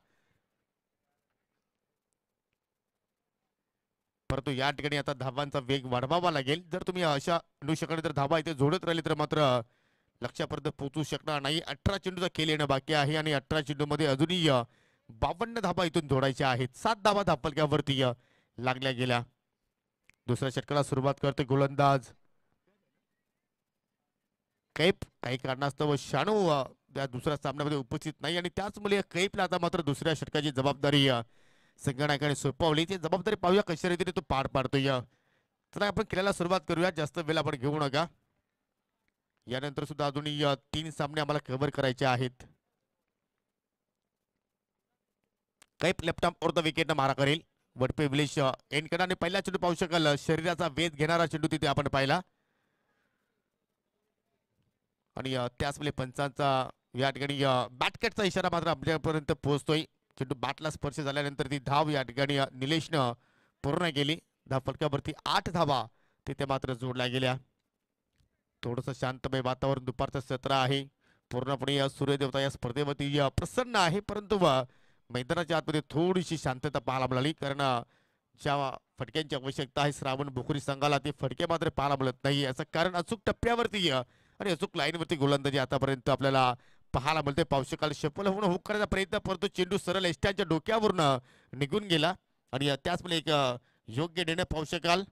परंतु या ठिकाणी आता धावांचा वेग वाढवावा लागेल जर तुम्ही अशा अनुषंगाने जर धावा इथे जोडत राहिले तर मात्र लक्षापर्यंत पोहोचू शकणार नाही अठरा चेंडूचा खेळ येणं बाकी आहे आणि अठरा चेंडूमध्ये अजूनही बावन्न धाबा इथून जोडायच्या आहेत सात धाबा धापलक्यावरती लागल्या गेल्या दुसऱ्या षटकाला सुरुवात करते गोलंदाज कैप काही कारणास्तव शाणू त्या दुसऱ्या सामन्यामध्ये उपस्थित नाही आणि त्याचमुळे कैपला आता मात्र दुसऱ्या षटकाची जबाबदारी संगणकाने सोपवली ती जबाबदारी पाहूया कशा रीतीने तो पार पाडतोय तर आपण खेळायला सुरुवात करूया जास्त वेळ आपण घेऊ नका यानंतर सुद्धा अजूनही तीन सामने आम्हाला कव्हर करायचे आहेत कैप लेफ्टॉम ओर द विकेटनं मारा करेल वडपे विलेश एनकडा आणि पहिला चेंडू पाहू शकाल शरीराचा वेध घेणारा चेंडू तिथे आपण पाहिला आणि त्याचमुळे पंचांचा या ठिकाणी बॅटकॅटचा इशारा मात्र आपल्यापर्यंत पोहोचतोय चेंडू बॅटला स्पर्श झाल्यानंतर ती धाव या ठिकाणी निलेशनं पूर्ण केली धाव फटक्यावरती आठ धावा तिथे मात्र जोडल्या गेल्या थोडंसं शांतमय वातावरण दुपारचं सत्र आहे पूर्णपणे या सूर्यदेवता या स्पर्धेवरती प्रसन्न आहे परंतु मैदानाच्या आतमध्ये थोडीशी शांतता पाहायला मिळाली कारण ज्या फटक्यांची आवश्यकता आहे श्रावण भोकरी संघाला ते फटके मात्र पाहायला मिळत नाही याचं कारण अचूक टप्प्यावरती आणि अचूक लाईनवरती गोलंदाजी आतापर्यंत आपल्याला पाहायला मिळते पावशेकाल शफल होऊन हुक करायचा प्रयत्न परंतु चेंडू सरळ एसट्यांच्या डोक्यावरून निघून गेला आणि त्याचमुळे एक योग्य निर्णय पावशेकाल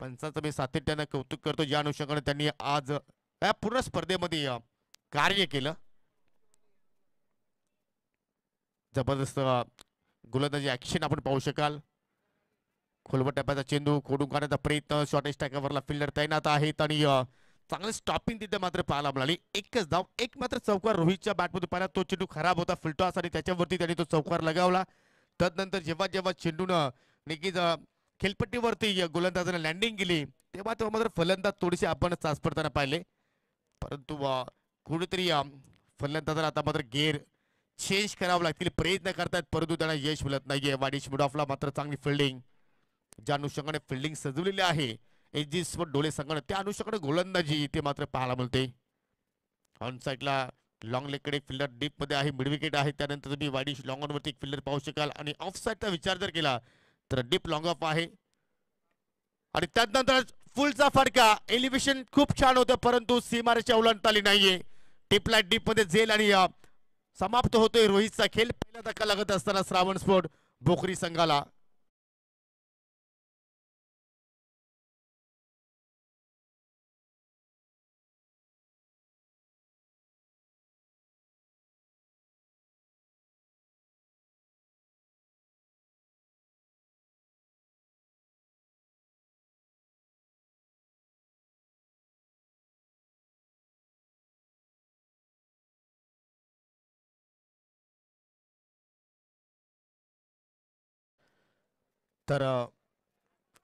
पंचाचं मी सातत्यानं कौतुक करतो या अनुषंगाने त्यांनी आज या पूर्ण स्पर्धेमध्ये कार्य केलं जबरदस्त गोलंदाजी ऍक्शन आपण पाहू शकाल खोलवट टप्प्याचा चेंडू खोडून काढण्याचा प्रयत्न शॉर्टेज टाकावरला फिल्डर तैनात आहेत आणि चांगलं स्टॉपिंग तिथे मात्र पाहायला मिळाली एकच धाव एक मात्र चौकार रोहितच्या बॅटमधून पाहिला तो चेंडू खराब होता फिल्टॉस आणि त्याच्यावरती त्याने तो चौकार लगावला तदनंतर जेव्हा जेव्हा चेंडून नक्कीच खेळपट्टीवरती गोलंदाजाने लँडिंग केली तेव्हा तेव्हा मात्र फलंदाज थोडीशी आपण पडताना पाहिले परंतु कुठेतरी फलंदाजाला आता मात्र गेअर चेंज करावं लागतील प्रयत्न करतायत परंतु त्यांना यश मिळत नाहीये वाडिश मुडॉफला मात्र चांगली फिल्डिंग ज्या अनुषंगाने फिल्डिंग सजवलेली आहे एजिस व डोले संघाने त्या अनुषंगाने गोलंदाजी इथे मात्र पाहायला मिळते ऑन साईडला लॉंग लेगकडे फिल्डर मध्ये आहे मिडविकेट आहे त्यानंतर तुम्ही वाईडिश लॉंग वरती एक फिल्डर पाहू शकाल आणि ऑफ साईडचा विचार जर केला तर डीप लॉंग ऑफ आहे आणि त्यानंतर फुलचा फडका एलिव्हेशन खूप छान होतं परंतु सीमारेच्या ओलांडता आली नाहीये टिपला डीप मध्ये झेल आणि समाप्त होतोय रोहितचा खेळ पहिला धक्का लागत असताना श्रावण स्फोट भोकरी संघाला तर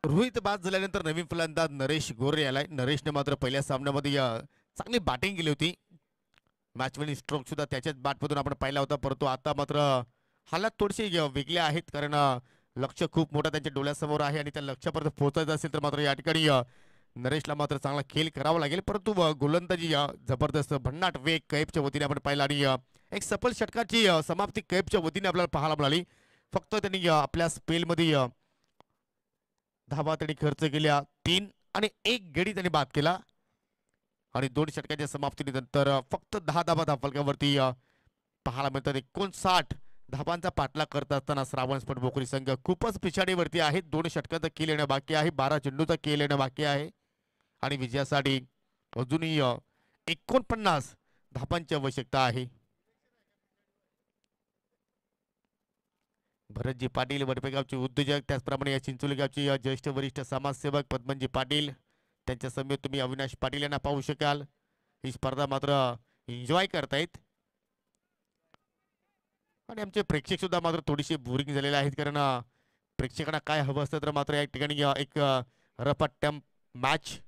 रोहित बाद झाल्यानंतर नवीन फलंदाज नरेश गोरे आलाय नरेशने मात्र पहिल्या सामन्यामध्ये चांगली बॅटिंग केली होती मॅच स्ट्रोक सुद्धा त्याच्याच बॅटमधून आपण पाहिला होता परंतु आता मात्र हालात थोडेसे वेगळे आहेत कारण लक्ष खूप मोठा त्यांच्या डोळ्यासमोर आहे आणि त्या लक्षापर्यंत पोहोचायचं असेल तर मात्र या ठिकाणी नरेशला मात्र चांगला खेळ करावा लागेल परंतु गोलंदाजी जबरदस्त भन्नाट वेग कैबच्या वतीने आपण पाहिला आणि एक सफल षटकाची समाप्ती कैबच्या वतीने आपल्याला पाहायला मिळाली फक्त त्यांनी आपल्या स्पेलमध्ये धाबा त्यांनी खर्च केल्या तीन आणि एक गडी त्यांनी बाद केला आणि दोन षटकांच्या समाप्तीनंतर फक्त दहा धाबा धाफलकावरती पाहायला मिळतात एकोणसाठ धाबांचा पाठलाग करत असताना श्रावण स्पट बोकरी संघ खूपच पिछाडीवरती आहे दोन षटकांचा खेळ येणं बाकी आहे बारा चेंडूचा खेळ येणं बाकी आहे आणि विजयासाठी अजूनही एकोणपन्नास धापांची आवश्यकता आहे भरतजी पाटील वडपेगावचे उद्योजक त्याचप्रमाणे या चिंचोली गावचे या ज्येष्ठ वरिष्ठ समाजसेवक पद्मनजी पाटील त्यांच्या समोर तुम्ही अविनाश पाटील यांना पाहू शकाल ही स्पर्धा मात्र एन्जॉय करतायत आणि आमचे प्रेक्षक सुद्धा मात्र थोडीशी बोरिंग झालेले आहेत कारण प्रेक्षकांना काय हवं असतं तर मात्र या ठिकाणी एक रपट्टम मॅच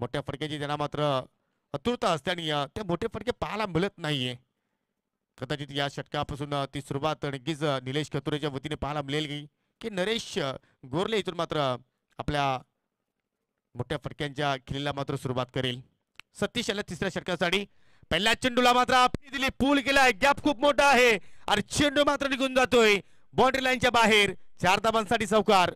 मोठ्या फडक्याची त्यांना मात्र आतुरता असते आणि त्या मोठे फडके पाहायला मिळत नाहीये कदाचित या षटकापासून ती सुरुवात नक्कीच निलेश कतुरेच्या वतीने पाहायला मिळेल की नरेश गोरले इथून मात्र आपल्या मोठ्या फटक्यांच्या खेळीला मात्र सुरुवात करेल सतीश याला तिसऱ्या षटकासाठी पहिल्या चेंडूला मात्र आपली दिली पूल केलाय गॅप खूप मोठा आहे आणि चेंडू मात्र निघून जातोय बाउंड्री लाईनच्या बाहेर चार धाबांसाठी चौकार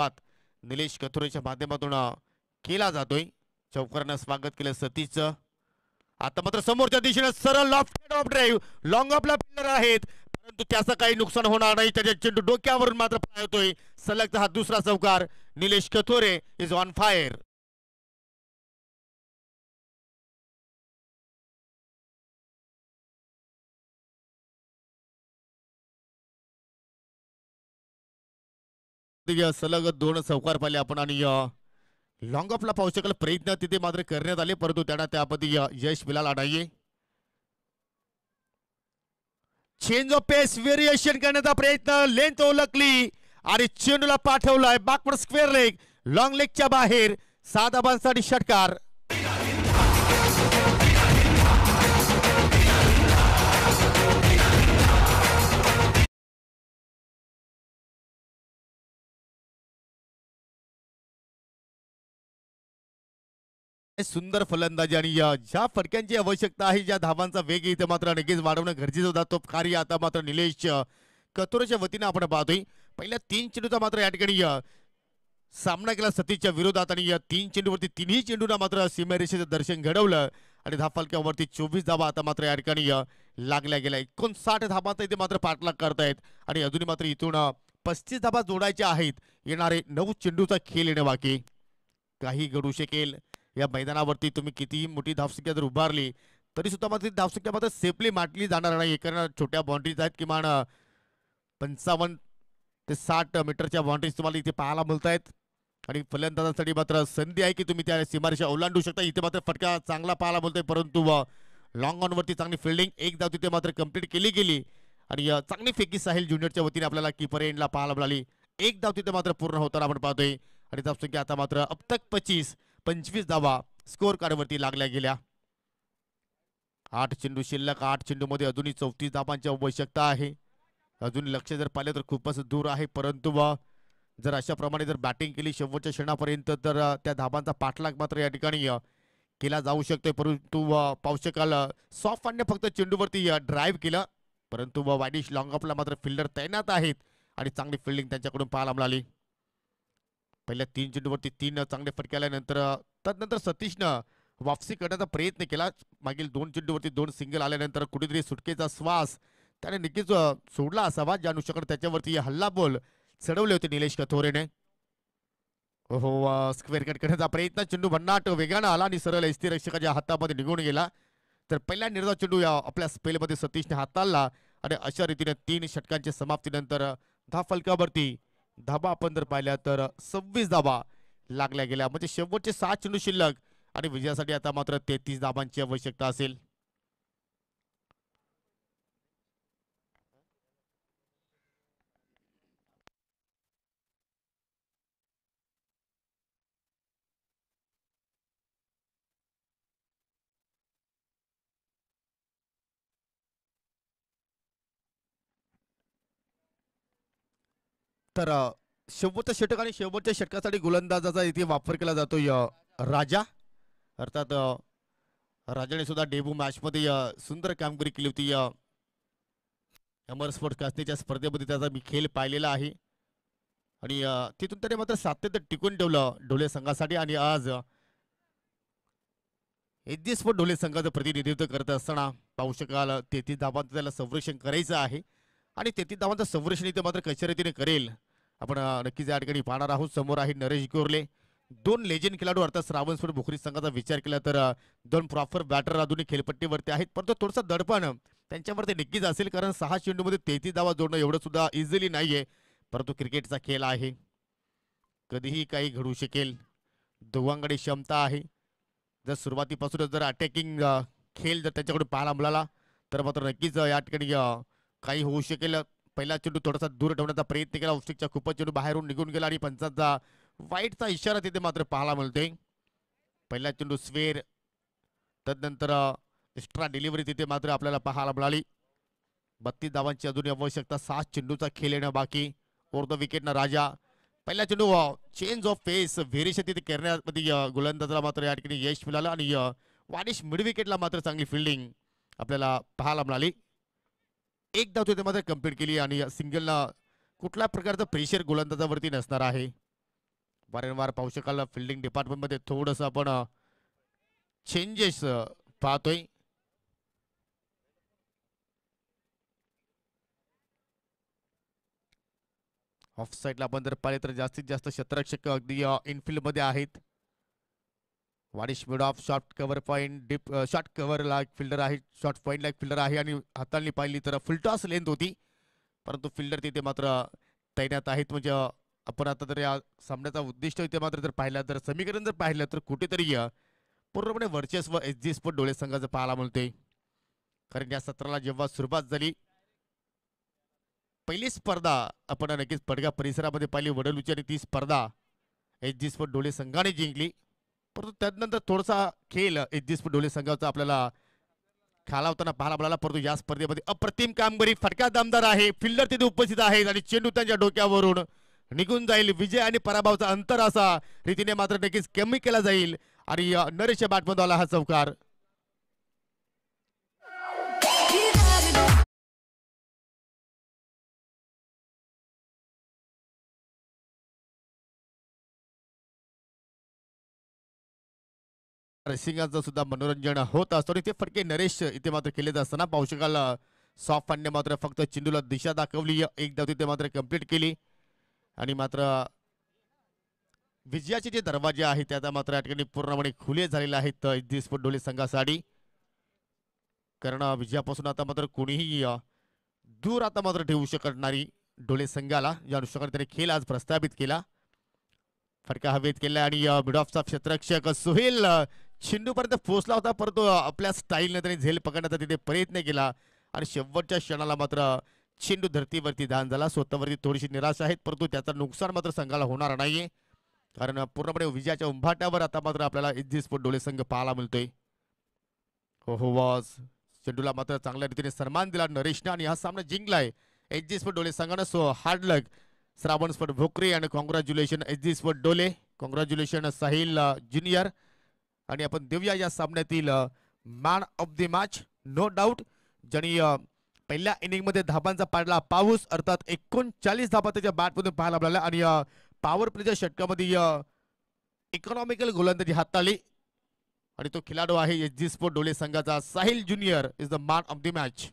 निलेश कथुरेच्या माध्यमातून केला जातोय चौकरांना स्वागत केलं सतीशचं आता मात्र समोरच्या दिशेने सरळ लॉफ्ट ऑफ ड्राईव्ह लॉंग ऑफला पिल्लर आहेत परंतु त्याचं काही नुकसान होणार नाही त्याच्या चेंडू डोक्यावरून मात्र पायतोय सलगचा हा दुसरा चौकार Nilesh Kathore is on fire सलग दोन चौकार पाहिले आपण आणि लॉंग ऑफला पाहू शकल प्रयत्न तिथे मात्र करण्यात आले परंतु त्यांना त्यामध्ये यश मिळाला नाहीये चेंज ऑफ पेस व्हेरिएशन करण्याचा प्रयत्न लेंथ ओळखली आणि चेंडूला पाठवलाय बाकवर स्क्वेअर लेग लॉंग लेगच्या बाहेर साधा अबांसाठी षटकार सुंदर फलंदाजी आणि ज्या फटक्यांची आवश्यकता आहे ज्या धावांचा वेग इथे मात्र नक्कीच वाढवणं गरजेचं होता तो कार्य आता मात्र निलेश कतोरेच्या वतीने आपण पाहतोय पहिल्या तीन चेंडूचा मात्र या ठिकाणी सामना केला सतीशच्या विरोधात आणि या तीन चेंडूवरती तीनही चेंडूना मात्र सीमारेषेचं दर्शन घडवलं आणि धाफालक्यावरती चोवीस धावा आता मात्र या ठिकाणी लागल्या गेल्या एकोणसाठ धाबाचा इथे मात्र पाठलाग करतायत आणि अजूनही मात्र इथून पस्तीस धाबा जोडायच्या आहेत येणारे नऊ चेंडूचा खेळ येणे बाकी काही घडू शकेल या मैदानावरती तुम्ही कितीही मोठी धावसंख्या जर उभारली तरी सुद्धा मात्र धावसंख्या मात्र सेफली माटली जाणार नाही कारण छोट्या बाउंड्रीज आहेत किमान पंचावन्न ते साठ मीटरच्या बाउंड्रीज तुम्हाला इथे पाहायला मिळत आहेत आणि फलंदाजांसाठी मात्र संधी आहे की तुम्ही त्या सीमारेषा ओलांडू शकता इथे मात्र फटका चांगला पाहायला मिळतोय परंतु लॉंग ऑनवरती चांगली फिल्डिंग एक धाव तिथे मात्र कंप्लीट केली गेली आणि चांगली फेकी साहिल ज्युनियरच्या वतीने आपल्याला किपर एंडला पाहायला मिळाली एक धाव तिथे मात्र पूर्ण होताना आपण पाहतोय आणि धावसंख्या आता मात्र अब तक पच्चीस पंचवीस धावा स्कोअर कार्डवरती लागल्या गेल्या आठ चेंडू शिल्लक आठ मध्ये अजूनही चौतीस धावांची आवश्यकता आहे अजून लक्ष जर पाहिलं तर खूपच दूर आहे परंतु जर अशाप्रमाणे जर बॅटिंग केली शेवटच्या क्षणापर्यंत तर त्या धाबांचा पाठलाग मात्र या ठिकाणी केला जाऊ शकतो परंतु पाहू शकाल सॉफ्ट आणि फक्त चेंडूवरती ड्राईव्ह केलं परंतु वायडिश लॉंग ऑफला मात्र फिल्डर तैनात आहेत आणि चांगली फिल्डिंग त्यांच्याकडून पाहायला मिळाली पहिल्या तीन चेंडूवरती तीन चांगले फटके आल्यानंतर त्यानंतर सतीशनं वापसी करण्याचा प्रयत्न केला मागील दोन चेंडूवरती दोन सिंगल आल्यानंतर कुठेतरी सुटकेचा श्वास त्याने नक्कीच सोडला असावा ज्या अनुषंगाने त्याच्यावरती हल्ला बोल चढवले होते निलेश कथोरेने हो स्क्वेअर कट करण्याचा प्रयत्न चेंडू भन्नाट वेगानं आला आणि सरळ एसटी रक्षकाच्या हातामध्ये निघून गेला तर पहिला निर्धा चेंडू या आपल्या स्पेलमध्ये सतीशने हाताळला आणि अशा रीतीने तीन षटकांच्या समाप्तीनंतर दहा फलकावरती धाबा आपण जर पाहिल्या तर सव्वीस धाबा लागल्या गेल्या म्हणजे शेवटचे सात चेंडू शिल्लक आणि विजयासाठी आता मात्र तेहतीस धाबांची आवश्यकता असेल तर शेवटच्या षटक आणि शेवटच्या षटकासाठी गोलंदाजाचा इथे वापर केला जातो राजा अर्थात राजाने सुद्धा डेबू मॅचमध्ये सुंदर कामगिरी केली होती अमर स्पोर्ट्स कास्तीच्या स्पर्धेमध्ये त्याचा मी खेळ पाहिलेला आहे आणि तिथून त्याने मात्र सातत्य टिकून ठेवलं ढोले संघासाठी आणि आज एच ढोले संघाचं प्रतिनिधित्व करत असताना पाहू शकाल तेथील धाबांचं त्याला संरक्षण करायचं आहे आणि तेहतीस धावांचा संरक्षण इथे मात्र कचरतीने करेल आपण नक्कीच या ठिकाणी पाहणार आहोत समोर आहे नरेश गोरले दोन लेजेंड खेळाडू अर्थात श्रावण बोखरी संघाचा विचार केला तर दोन प्रॉपर बॅटर आधुनिक खेळपट्टीवरती आहेत परंतु थोडंसं दडपण त्यांच्यावरती नक्कीच असेल कारण सहा चेंडूमध्ये तेहतीस धावा जोडणं एवढं सुद्धा इझिली नाही आहे परंतु क्रिकेटचा खेळ आहे कधीही काही घडू शकेल दोघांकडे क्षमता आहे जर सुरुवातीपासूनच जर अटॅकिंग खेळ जर त्यांच्याकडून पाहायला मुलाला तर मात्र नक्कीच या ठिकाणी काही होऊ शकेल पहिला चेंडू थोडासा दूर ठेवण्याचा प्रयत्न केला ऑफस्टिकच्या खूपच चेंडू बाहेरून निघून गेला आणि पंचांचा वाईटचा इशारा तिथे मात्र पाहायला मिळतोय पहिला चेंडू स्वेर तदनंतर एक्स्ट्रा डिलिव्हरी तिथे मात्र आपल्याला पाहायला मिळाली बत्तीस धावांची अजून आवश्यकता सात चेंडूचा खेळ येणं बाकी ओर द विकेट राजा पहिला चेंडू चेंज ऑफ फेस व्हेरिएशन तिथे करण्यामध्ये गोलंदाजाला मात्र या ठिकाणी यश मिळालं आणि वानिश मिड विकेटला मात्र चांगली फिल्डिंग आपल्याला पाहायला मिळाली एक धाव तिथे मात्र कम्प्लीट केली आणि सिंगलला कुठल्या प्रकारचं प्रेशर गोलंदाजावरती नसणार आहे वारंवार पाहू शकाल फिल्डिंग डिपार्टमेंटमध्ये थोडस आपण चेंजेस पाहतोय ऑफ साईडला आपण जर पाहिले तर जास्तीत जास्त क्षेत्ररक्षक अगदी इनफिल्डमध्ये आहेत वाडिश mid off short cover point deep short cover like fielder आहे शॉर्ट पॉईंटला एक फिल्डर आहे आणि हाताने पाहिली तर फुलटॉस लेंथ होती परंतु फिल्डर तिथे मात्र तैनात आहेत म्हणजे आपण आता जर या सामन्याचा उद्दिष्ट इथे मात्र जर पाहिलं तर समीकरण जर पाहिलं तर कुठेतरी पूर्णपणे वर्चस्व एच जी स्पोर्ट डोळे संघाचं पाहायला मिळते कारण या सत्राला जेव्हा सुरुवात झाली पहिली स्पर्धा आपण नक्कीच पडगा परिसरामध्ये पाहिली वडलूची आणि ती स्पर्धा एच जी स्पोर्ट डोळे संघाने जिंकली परंतु त्यानंतर थोडासा खेळ एजिस डोले संघाचा आपल्याला खालावताना पाहायला मिळाला परंतु या स्पर्धेमध्ये अप्रतिम कामगिरी फटका दामदार आहे फिल्डर तिथे उपस्थित आहेत आणि चेंडू त्यांच्या डोक्यावरून निघून जाईल विजय आणि पराभवाचा अंतर असा रीतीने मात्र नक्कीच कमी केला जाईल आणि नरेश बॅटमधून हा चौकार रसिकांचं सुद्धा मनोरंजन होत असतो इथे फटके नरेश इथे मात्र केले जात असताना पाहू सॉफ्ट मात्र फक्त चिंदूला दिशा दाखवली एकदा तिथे मात्र कम्प्लीट केली आणि मात्र विजयाचे जे दरवाजे आहेत आता मात्र या ठिकाणी पूर्णपणे खुले झालेले आहेत दिसपूट डोले संघासाठी कारण विजयापासून आता मात्र कोणीही दूर आता मात्र ठेवू शकत नाही डोले संघाला या अनुषंगाने त्याने खेळ आज प्रस्थापित केला फटका हवेत केला आणि मिड ऑफचा क्षेत्रक्षक सुहेल पर्यंत पोहोचला होता परंतु आपल्या स्टाईलने त्याने झेल पकडण्याचा तिथे प्रयत्न केला आणि शेवटच्या क्षणाला मात्र चेंडू धरतीवरती दान झाला स्वतःवरती थोडीशी निराशा आहेत परंतु त्याचं नुकसान मात्र संघाला होणार नाहीये कारण पूर्णपणे विजयाच्या उंभाट्यावर आता मात्र आपल्याला स्पोर्ट डोळे संघ पाहायला मिळतोय हो हो वॉज चेंडूला मात्र चांगल्या रीतीने सन्मान दिला नरेशनं आणि हा सामना जिंकलाय एच स्पोर्ट डोले संघानं so hard luck Shravan sport Bhokare आणि congratulation H sport Dole congratulation Sahil junior आणि आपण देऊया या सामन्यातील man of the match no doubt ज्यांनी पहिल्या इनिंगमध्ये धाबांचा पाडला पाऊस अर्थात एकोणचाळीस धाबा त्याच्या बॅटमधून पाहायला मिळाल्या आणि पॉवर प्लेच्या षटकामध्ये इकॉनॉमिकल गोलंदाजी हाताळली आणि तो खेळाडू आहे एच जी स्पोर्ट डोले संघाचा Sahil junior is the man of the match